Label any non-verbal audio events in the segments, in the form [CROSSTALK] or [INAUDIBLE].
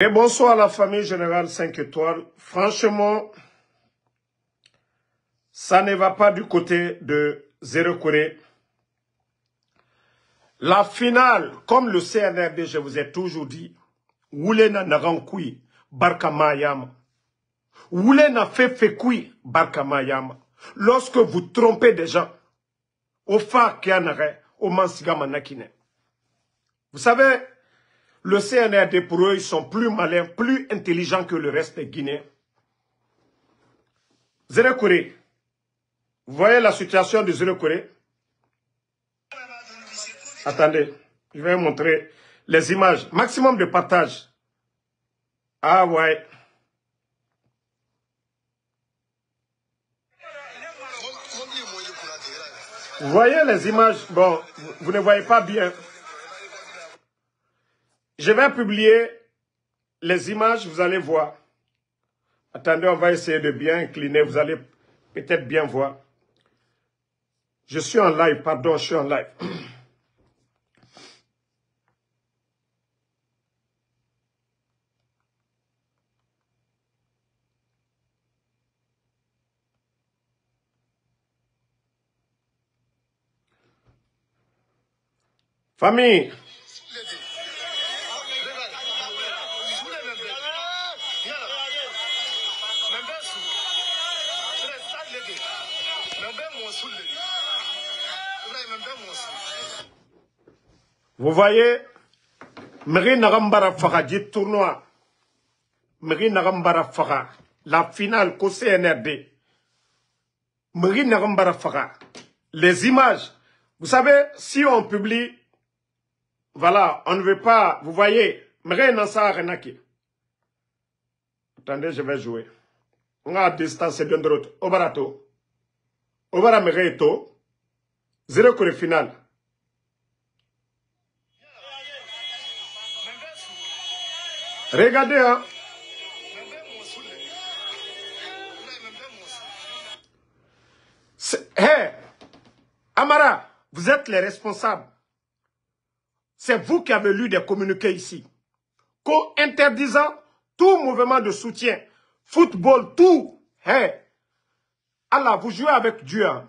Et bonsoir à la famille Générale 5 étoiles. Franchement, ça ne va pas du côté de Zéro Corée. La finale, comme le CNRD, je vous ai toujours dit, Woulena Narankui, Barkamayam. Woulena Fefekui, Mayama. Lorsque vous trompez des gens, au Fakianare, au Nakine. Vous savez, le CNRD, pour eux, ils sont plus malins, plus intelligents que le reste des Guinéens. Zéro Vous voyez la situation de Zéro Attendez, je vais vous montrer les images. Maximum de partage. Ah ouais. Vous voyez les images Bon, vous ne voyez pas bien. Je vais publier les images, vous allez voir. Attendez, on va essayer de bien incliner, vous allez peut-être bien voir. Je suis en live, pardon, je suis en live. Famille, Vous voyez, Mérine N'Gambara Fara tournoi. Mérine N'Gambara Fara, la finale au CNRD. Mérine Rambara Fara, les images. Vous savez, si on publie, voilà, on ne veut pas, vous voyez, Mérine faire. Attendez, je vais jouer. On va distance bien de l'autre. Au barato obara mege zéro Zéro final regardez hein Hé Amara, vous êtes les responsables. C'est vous qui avez lu des communiqués ici. co interdisant tout mouvement de soutien, football, tout. hein. Allah, vous jouez avec Dieu. Hein.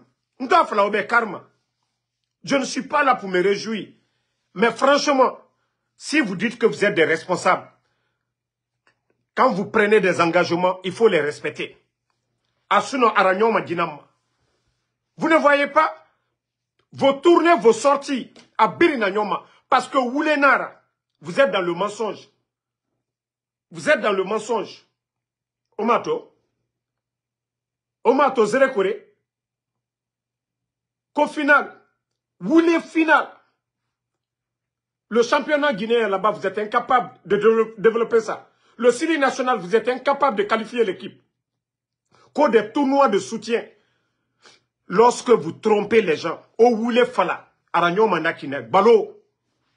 Je ne suis pas là pour me réjouir. Mais franchement, si vous dites que vous êtes des responsables, quand vous prenez des engagements, il faut les respecter. Vous ne voyez pas vos tournées, vos sorties à parce que vous êtes dans le mensonge. Vous êtes dans le mensonge. Omato, o ma to zere kore qu'au final, voulez final, le championnat guinéen là-bas, vous êtes incapable de développer ça. Le Syrie national, vous êtes incapable de qualifier l'équipe. Qu'au des tournois de soutien, lorsque vous trompez les gens, au voulez fala, aranyo manakine, balo,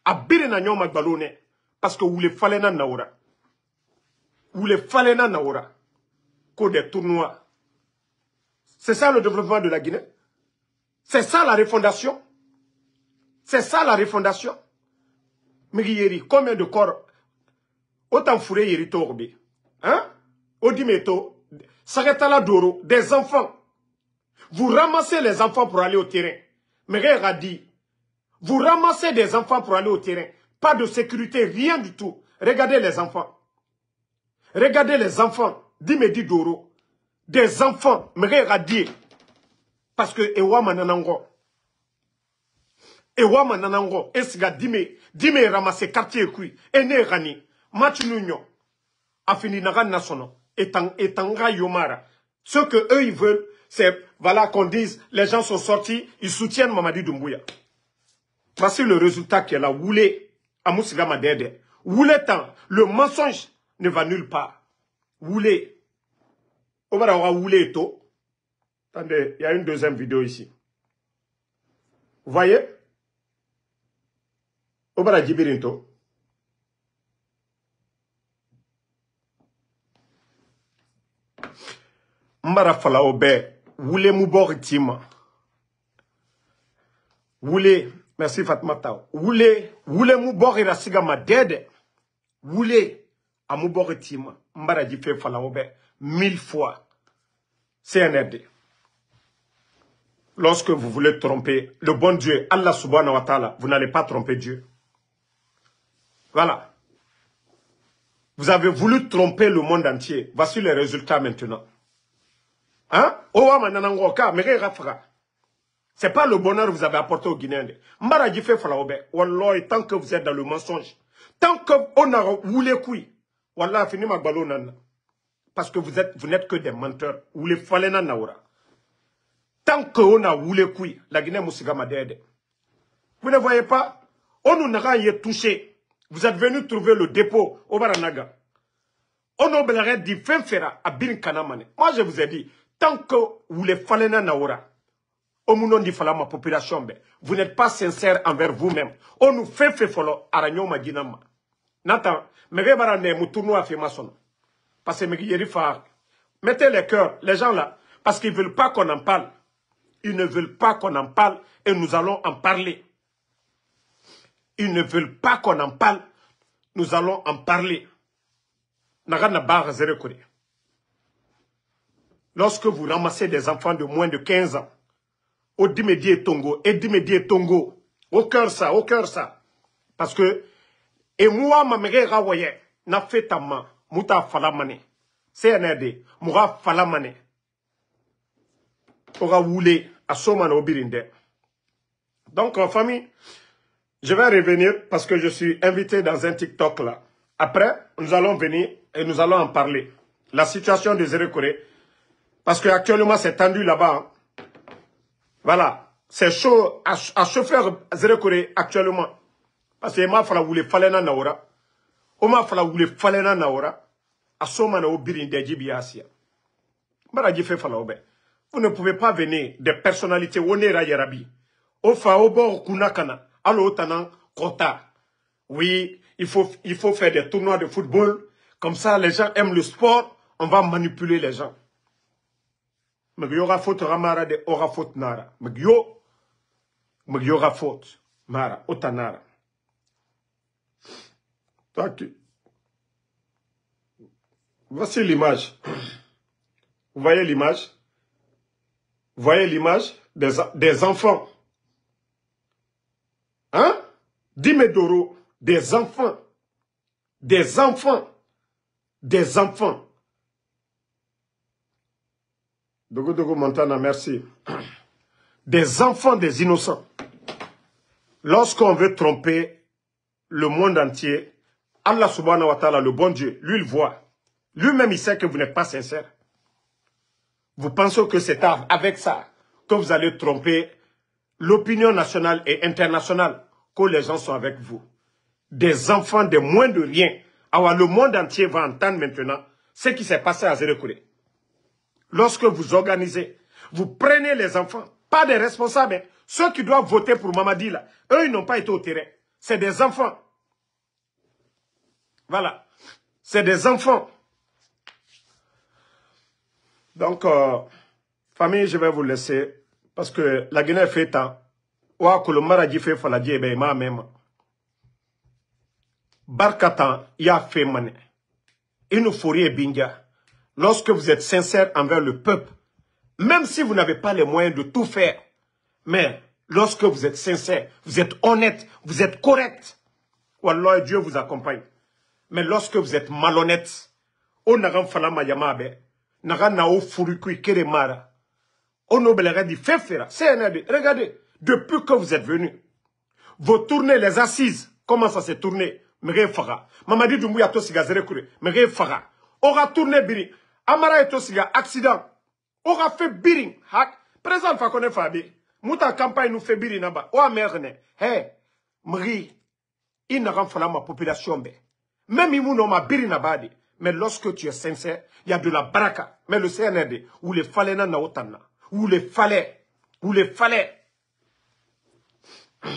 abire nyoma balone. parce que voulez falena naora. Voulez falena naura. Qu'au des tournois, c'est ça le développement de la Guinée. C'est ça la refondation. C'est ça la refondation. Miguel, combien de corps autant fourré yeri torbe Hein Odimeto, Saretala Doro, des enfants. Vous ramassez les enfants pour aller au terrain. Mais a dit, vous ramassez des enfants pour aller au terrain. Pas de sécurité, rien du tout. Regardez les enfants. Regardez les enfants. Dimedi Doro des enfants, me radier. Parce que Ewa Mananango. Ewa Mananango. esga Dime. Dime quartier kui. Ene Rani. Matununyo. Afini Nagan Nasono. Etanga Yomara. Ce que eux ils veulent, c'est voilà qu'on dise les gens sont sortis, ils soutiennent Mamadi Doumbouya. Voici le résultat qui a là. à voulez... Madede. tant, le mensonge ne va nulle part. voulez... Obara aura roulé tôt. Attendez, il y a une deuxième vidéo ici. Vous voyez Obara Djibirinto. Mbara fala obe. Woule moubor tima. Woule, merci Fatmata. Woule, woule moubor irasigama dede. Woule, Amu tima. Mbara jife fala obe mille fois CNRD. Lorsque vous voulez tromper le bon Dieu, Allah subhanahu wa ta'ala, vous n'allez pas tromper Dieu. Voilà. Vous avez voulu tromper le monde entier. Voici les résultats maintenant. Hein? C'est pas le bonheur que vous avez apporté aux Guinéens. tant que vous êtes dans le mensonge, tant que on a voulu couille, Wallah, fini ma parce que vous êtes vous n'êtes que des menteurs les falena naura tant que on a wule kui la Guinée musigama dede vous ne voyez pas on nous n'a rien touché vous êtes venu trouver le dépôt au Baranaga on oblerait dit fin fera à bin kanamane moi je vous ai dit tant que les falena on au nom fala ma population ben, vous n'êtes pas sincère envers vous-même on nous fait fait folo aragnoma ginama nata mais barane mu tournoi fait maçon parce que Mettez les cœurs, les gens là, parce qu'ils ne veulent pas qu'on en parle. Ils ne veulent pas qu'on en parle et nous allons en parler. Ils ne veulent pas qu'on en parle, nous allons en parler. Lorsque vous ramassez des enfants de moins de 15 ans, au Dimedi Tongo, et Tongo, au cœur ça, au cœur ça, parce que, et moi, ma mère, n'a fait ta main, muta falamane CNRD. Moura falamane oga wule asomane obirinde donc en euh, famille je vais revenir parce que je suis invité dans un TikTok là. Après, nous allons venir et nous allons en parler. La situation de Zéro Corée. Parce qu'actuellement, c'est tendu là-bas. Hein. Voilà. C'est chaud à, à chauffeur Zéro actuellement. Parce que ma voulait fallait na naura oma fala wule falena na ora asoma na obiri ndajibi asia mbara jife fala obe vous ne pouvez pas venir des personnalités onera yarabi au fa au bord kunakana allo tanan kota oui il faut il faut faire des tournois de football comme ça les gens aiment le sport on va manipuler les gens mais il y aura faute ramara de aura faute nara mais yo mais il y aura faute mara otanara Voici l'image. Vous voyez l'image Vous voyez l'image des, enfants. Hein Dimedoro, des enfants. Des enfants. Des enfants. Dogo Dogo Montana, merci. Des enfants des innocents. Lorsqu'on veut tromper le monde entier, Allah subhanahu wa ta'ala, le bon Dieu, lui le voit. Lui-même il sait que vous n'êtes pas sincère. Vous pensez que c'est avec ça que vous allez tromper l'opinion nationale et internationale que les gens sont avec vous. Des enfants de moins de rien. Alors le monde entier va entendre maintenant ce qui s'est passé à Zérekure. Lorsque vous organisez, vous prenez les enfants, pas des responsables, hein, ceux qui doivent voter pour Mamadi eux ils n'ont pas été au terrain. C'est des enfants voilà. C'est des enfants. Donc, euh, famille, je vais vous laisser. Parce que la Guinée fait tant. Wa le Maradi fait dire, ben, ma même. Barkatan a fait mané. nous binga. Lorsque vous êtes sincère envers le peuple, même si vous n'avez pas les moyens de tout faire, mais lorsque vous êtes sincère, vous êtes honnête, vous êtes correct, Wallah, Dieu vous accompagne. Mais lorsque vous êtes malhonnête, on n'a pas falama n'a pas nao furukui keremara. On obéira dit fefera. CNRD, regardez, depuis que vous êtes venu, vous tournez les assises. Comment ça s'est tourné? Mege faga. Mamadi Doumbouya to siga zerekure. fera on Aura tourné biri. Amara et siga accident. Aura fait biring. Hak. Présent fa fabi. Mouta campagne nous fait biring bas. ou merne. Hey. Mri. Il n'a pas ma population be. Même ma biri Badi, Mais lorsque tu es sincère, il y a de la baraka. Mais le CNRD, où les fallait na otana, où les falais. où les fallait. [CLEARS THROAT]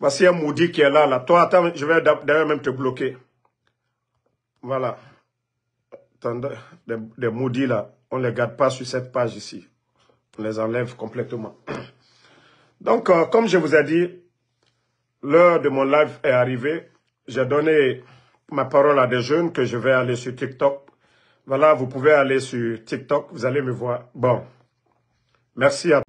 Voici un maudit qui est là, là. Toi, attends, je vais d'ailleurs même te bloquer. Voilà. Des, des maudits là, on ne les garde pas sur cette page ici. On les enlève complètement. [CLEARS THROAT] Donc, euh, comme je vous ai dit, L'heure de mon live est arrivée. J'ai donné ma parole à des jeunes que je vais aller sur TikTok. Voilà, vous pouvez aller sur TikTok, vous allez me voir. Bon, merci à